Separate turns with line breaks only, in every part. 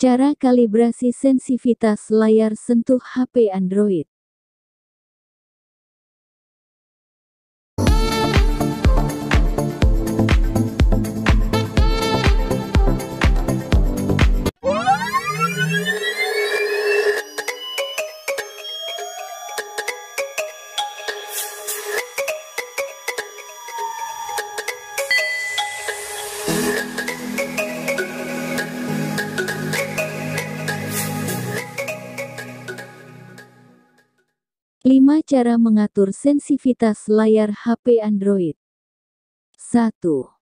Cara kalibrasi sensitivitas layar sentuh HP Android 5 cara mengatur sensitivitas layar HP Android. 1.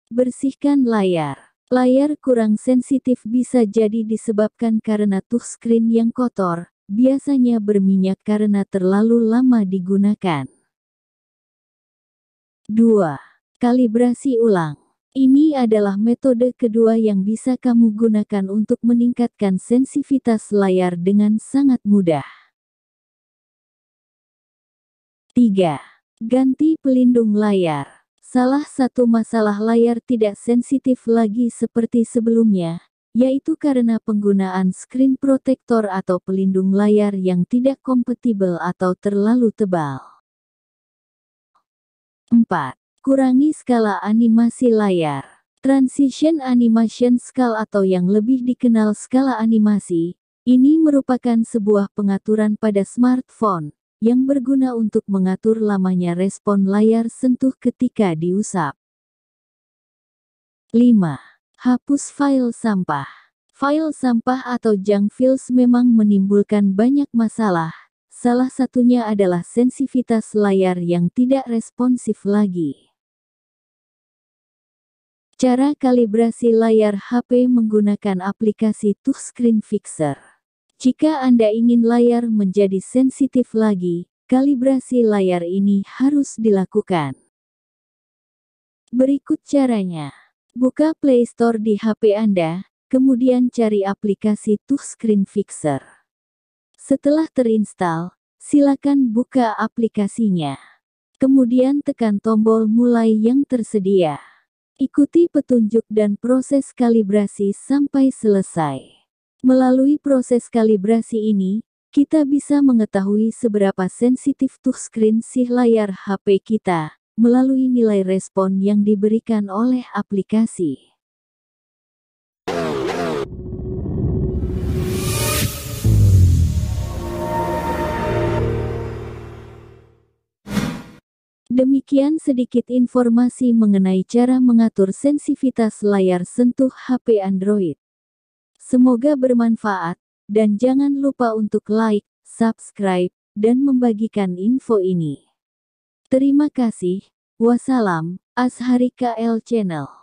Bersihkan layar. Layar kurang sensitif bisa jadi disebabkan karena touchscreen yang kotor, biasanya berminyak karena terlalu lama digunakan. 2. Kalibrasi ulang. Ini adalah metode kedua yang bisa kamu gunakan untuk meningkatkan sensitivitas layar dengan sangat mudah. 3. Ganti pelindung layar. Salah satu masalah layar tidak sensitif lagi seperti sebelumnya, yaitu karena penggunaan screen protector atau pelindung layar yang tidak kompatibel atau terlalu tebal. 4. Kurangi skala animasi layar. Transition Animation Scale atau yang lebih dikenal skala animasi, ini merupakan sebuah pengaturan pada smartphone yang berguna untuk mengatur lamanya respon layar sentuh ketika diusap. 5. Hapus file sampah. File sampah atau junk files memang menimbulkan banyak masalah. Salah satunya adalah sensitivitas layar yang tidak responsif lagi. Cara kalibrasi layar HP menggunakan aplikasi Touchscreen Fixer. Jika Anda ingin layar menjadi sensitif lagi, kalibrasi layar ini harus dilakukan. Berikut caranya. Buka Play Store di HP Anda, kemudian cari aplikasi Touchscreen Fixer. Setelah terinstal, silakan buka aplikasinya. Kemudian tekan tombol mulai yang tersedia. Ikuti petunjuk dan proses kalibrasi sampai selesai. Melalui proses kalibrasi ini, kita bisa mengetahui seberapa sensitif touchscreen si layar HP kita, melalui nilai respon yang diberikan oleh aplikasi. Demikian sedikit informasi mengenai cara mengatur sensitivitas layar sentuh HP Android. Semoga bermanfaat, dan jangan lupa untuk like, subscribe, dan membagikan info ini. Terima kasih. Wassalam, Ashari KL Channel.